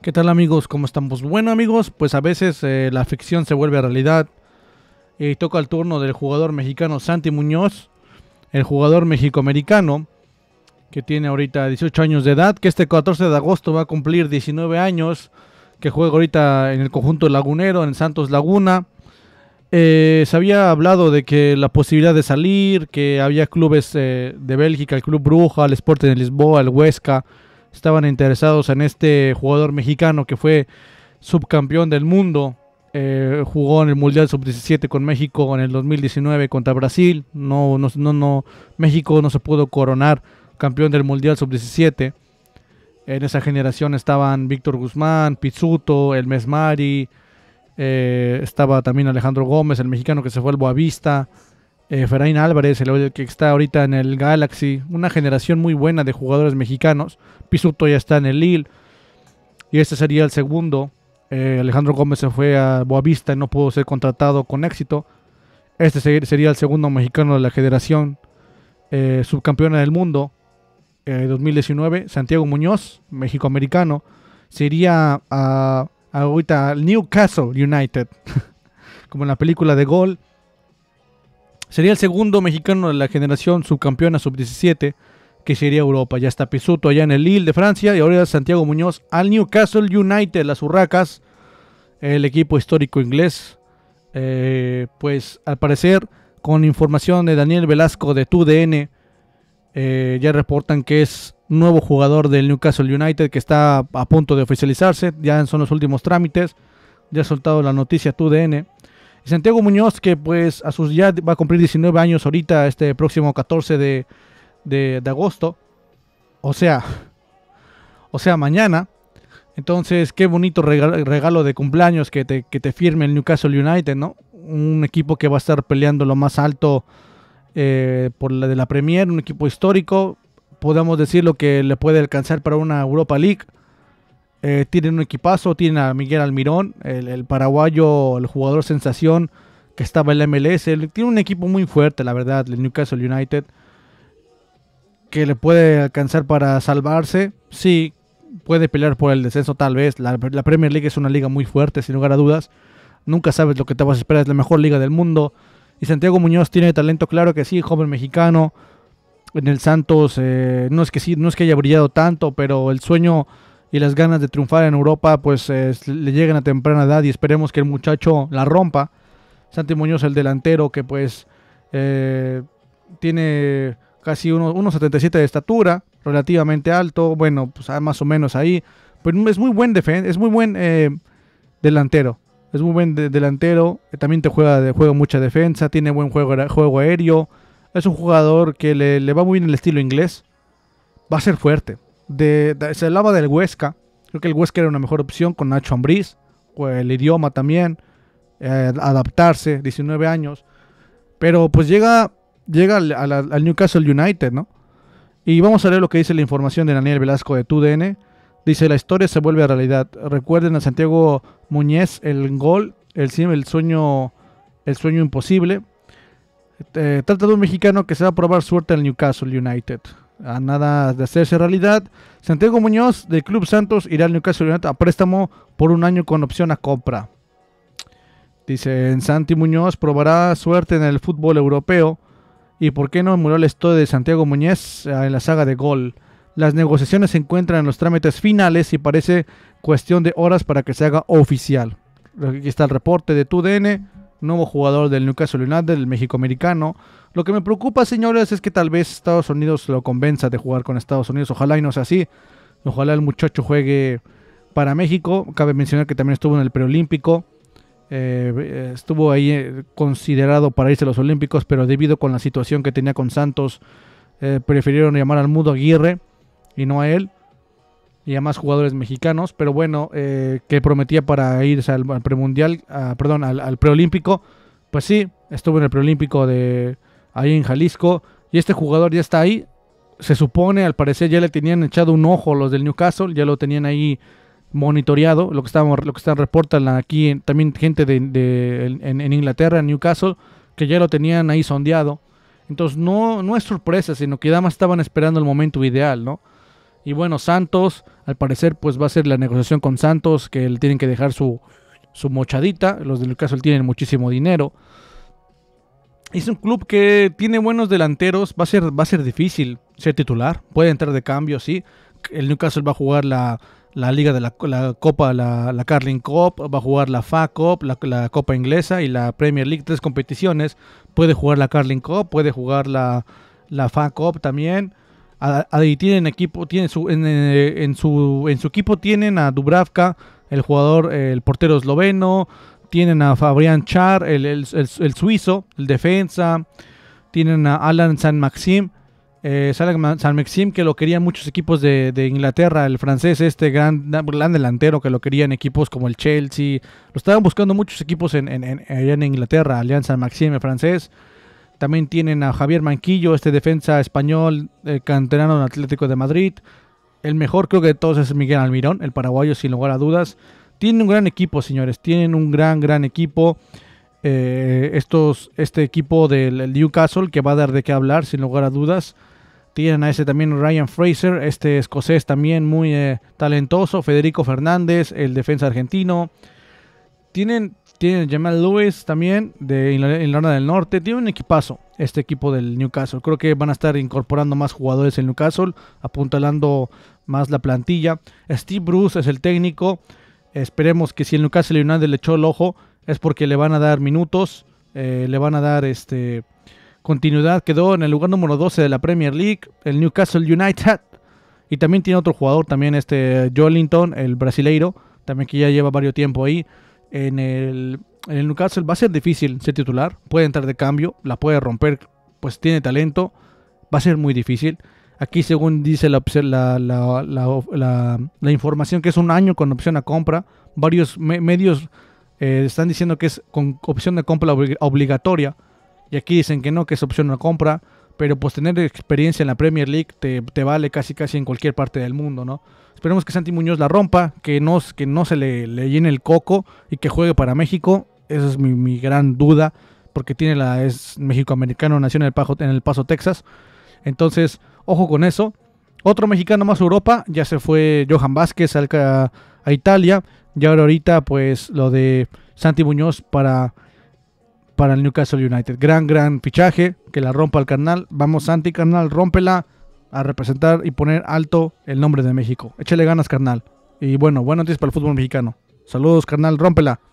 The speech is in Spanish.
¿Qué tal amigos? ¿Cómo estamos? Bueno amigos, pues a veces eh, la ficción se vuelve realidad. Y toca el turno del jugador mexicano Santi Muñoz, el jugador mexicoamericano, que tiene ahorita 18 años de edad, que este 14 de agosto va a cumplir 19 años, que juega ahorita en el conjunto lagunero, en Santos Laguna. Eh, se había hablado de que la posibilidad de salir, que había clubes eh, de Bélgica, el Club Bruja, el Sporting de Lisboa, el Huesca, estaban interesados en este jugador mexicano que fue subcampeón del mundo. Eh, jugó en el Mundial Sub-17 con México en el 2019 contra Brasil. No, no, no, México no se pudo coronar campeón del Mundial Sub-17. En esa generación estaban Víctor Guzmán, Pizzuto, el Mesmari, Mari eh, estaba también Alejandro Gómez, el mexicano que se fue al Boavista eh, Álvarez, el que está ahorita en el Galaxy, una generación muy buena de jugadores mexicanos. Pisuto ya está en el Lille. Y este sería el segundo. Eh, Alejandro Gómez se fue a Boavista y no pudo ser contratado con éxito. Este sería el segundo mexicano de la generación eh, subcampeona del mundo 2019. Eh, Santiago Muñoz, mexicoamericano, sería a, ahorita al Newcastle United, como en la película de Gol Sería el segundo mexicano de la generación subcampeona sub-17 que sería Europa. Ya está Pisuto allá en el Lille de Francia y ahora Santiago Muñoz al Newcastle United, las Urracas, el equipo histórico inglés. Eh, pues al parecer, con información de Daniel Velasco de TUDN, dn eh, ya reportan que es nuevo jugador del Newcastle United que está a punto de oficializarse. Ya son los últimos trámites. Ya ha soltado la noticia TUDN. Santiago Muñoz, que pues a sus ya va a cumplir 19 años ahorita, este próximo 14 de, agosto. O sea, o sea, mañana. Entonces, qué bonito regalo de cumpleaños que te, firme el Newcastle United, ¿no? Un equipo que va a estar peleando lo más alto eh, por la de la Premier, un equipo histórico. Podemos decir lo que le puede alcanzar para una Europa League. Eh, tienen un equipazo, tienen a Miguel Almirón, el, paraguayo, el jugador sensación que estaba en la MLS. Tiene un equipo muy fuerte, la verdad, el Newcastle United, que le puede alcanzar para salvarse. Sí, puede pelear por el descenso tal vez. La, Premier League es una liga muy fuerte, sin lugar a dudas. Nunca sabes lo que te vas a esperar, es la mejor liga del mundo. Y Santiago Muñoz tiene talento, claro que sí, joven mexicano. En el Santos, eh, no es que sí, no es que haya brillado tanto, pero el sueño y las ganas de triunfar en Europa pues le llegan a temprana edad y esperemos que el muchacho la rompa. Santi Muñoz, el delantero que pues eh, tiene casi unos 77 de estatura, relativamente alto, bueno, pues ah, más o menos ahí, pero pues, es muy buen defensa, es muy buen eh, delantero. Es muy buen delantero, eh, también te juega, juega mucha defensa, tiene buen juego, juego aéreo, es un jugador que le, le va muy bien el estilo inglés, va a ser fuerte, se hablaba del Huesca. Creo que el Huesca era una mejor opción con Nacho Ambriz. el idioma también. Eh, adaptarse, 19 años. Pero pues llega, llega al, Newcastle United, ¿no? Y vamos a leer lo que dice la información de Daniel Velasco de 2DN Dice, la historia se vuelve a realidad. Recuerden a Santiago Muñez, el gol, el, sueño, el sueño imposible. Eh, trata de un mexicano que se va a probar suerte en el Newcastle United a nada de hacerse realidad. Santiago Muñoz del Club Santos irá al Newcastle United a préstamo por un año con opción a compra. Dicen Santi Muñoz probará suerte en el fútbol europeo y por qué no murió el estudio de Santiago Muñoz eh, en la saga de gol. Las negociaciones se encuentran en los trámites finales y parece cuestión de horas para que se haga oficial. Aquí está el reporte de TUDN, nuevo jugador del Newcastle United, México Americano lo que me preocupa, señores, es que tal vez Estados Unidos lo convenza de jugar con Estados Unidos. Ojalá y no sea así. Ojalá el muchacho juegue para México. Cabe mencionar que también estuvo en el preolímpico. Eh, estuvo ahí eh, considerado para irse a los Olímpicos, pero debido con la situación que tenía con Santos, eh, prefirieron llamar al Mudo Aguirre y no a él y a más jugadores mexicanos, pero bueno, que prometía para irse al, premundial, ah, perdón, al preolímpico, pues sí, estuvo en el preolímpico de, ahí en Jalisco. Y este jugador ya está ahí. Se supone, al parecer, ya le tenían echado un ojo los del Newcastle, ya lo tenían ahí monitoreado, lo que está lo que reportan aquí también gente de, en, Inglaterra, en Newcastle, que ya lo tenían ahí sondeado. Entonces no, no es sorpresa, sino que nada más estaban esperando el momento ideal, ¿no? Y bueno, Santos, al parecer, pues va a ser la negociación con Santos, que le tienen que dejar su, su mochadita. Los del Newcastle tienen muchísimo dinero es un club que tiene buenos delanteros. Va a ser, va a ser difícil ser titular. Puede entrar de cambio, sí. El Newcastle va a jugar la, Liga de la, la Copa, la, la, Carling Cup, va a jugar la FA Cup, la, Copa Inglesa y la Premier League, tres competiciones. Puede jugar la Carling Cup, puede jugar la, FA Cup también. tienen equipo, eh, en, su, en su equipo tienen a Dubravka, el jugador, el portero esloveno, tienen a Fabrián Char, el, suizo, el defensa. Tienen a Alan San Maxim. Eh, San Maxim, que lo querían muchos equipos de, Inglaterra, el francés, este gran, delantero que lo querían equipos como el Chelsea. Lo estaban buscando muchos equipos allá en, Inglaterra, Alianza Maxim, el francés. También tienen a Javier Manquillo, este defensa español, canterano del Atlético de Madrid. El mejor creo que de todos es Miguel Almirón, el paraguayo sin lugar a dudas. Tienen un gran equipo, señores. Tienen un gran, gran equipo. Eh, estos, este equipo del Newcastle que va a dar de qué hablar, sin lugar a dudas. Tienen a ese también Ryan Fraser, este escocés también muy eh, talentoso. Federico Fernández, el defensa argentino. Tienen, tienen Jamal Lewis también de Irlanda del Norte. Tienen un equipazo este equipo del Newcastle. Creo que van a estar incorporando más jugadores en Newcastle, apuntalando más la plantilla. Steve Bruce es el técnico. Esperemos que si el Newcastle United le echó el ojo es porque le van a dar minutos, eh, le van a dar este continuidad. Quedó en el lugar número 12 de la Premier League, el Newcastle United. Y también tiene otro jugador, también este Jolinton, el brasileiro, también que ya lleva varios tiempo ahí. En el, en el Newcastle va a ser difícil ser titular, puede entrar de cambio, la puede romper, pues tiene talento, va a ser muy difícil. Aquí, según dice la, la, la, información, que es un año con opción a compra. Varios medios eh, están diciendo que es con opción de compra obligatoria. Y aquí dicen que no, que es opción a compra. Pero pues tener experiencia en la Premier League te, vale casi casi en cualquier parte del mundo, ¿no? Esperemos que Santi Muñoz la rompa, que no, que no se le, le llene el coco y que juegue para México. Esa es mi, gran duda, porque tiene la, es mexicoamericano, nació en el, en el Paso, Texas. Entonces, Ojo con eso. Otro mexicano más Europa, ya se fue Johan Vázquez a, a Italia. Y ahora ahorita, pues lo de Santi Muñoz para, para el Newcastle United. Gran, gran fichaje, que la rompa el carnal. Vamos, Santi, carnal, rómpela a representar y poner alto el nombre de México. Échale ganas, carnal. Y bueno, buenas días para el fútbol mexicano. Saludos, carnal, rómpela.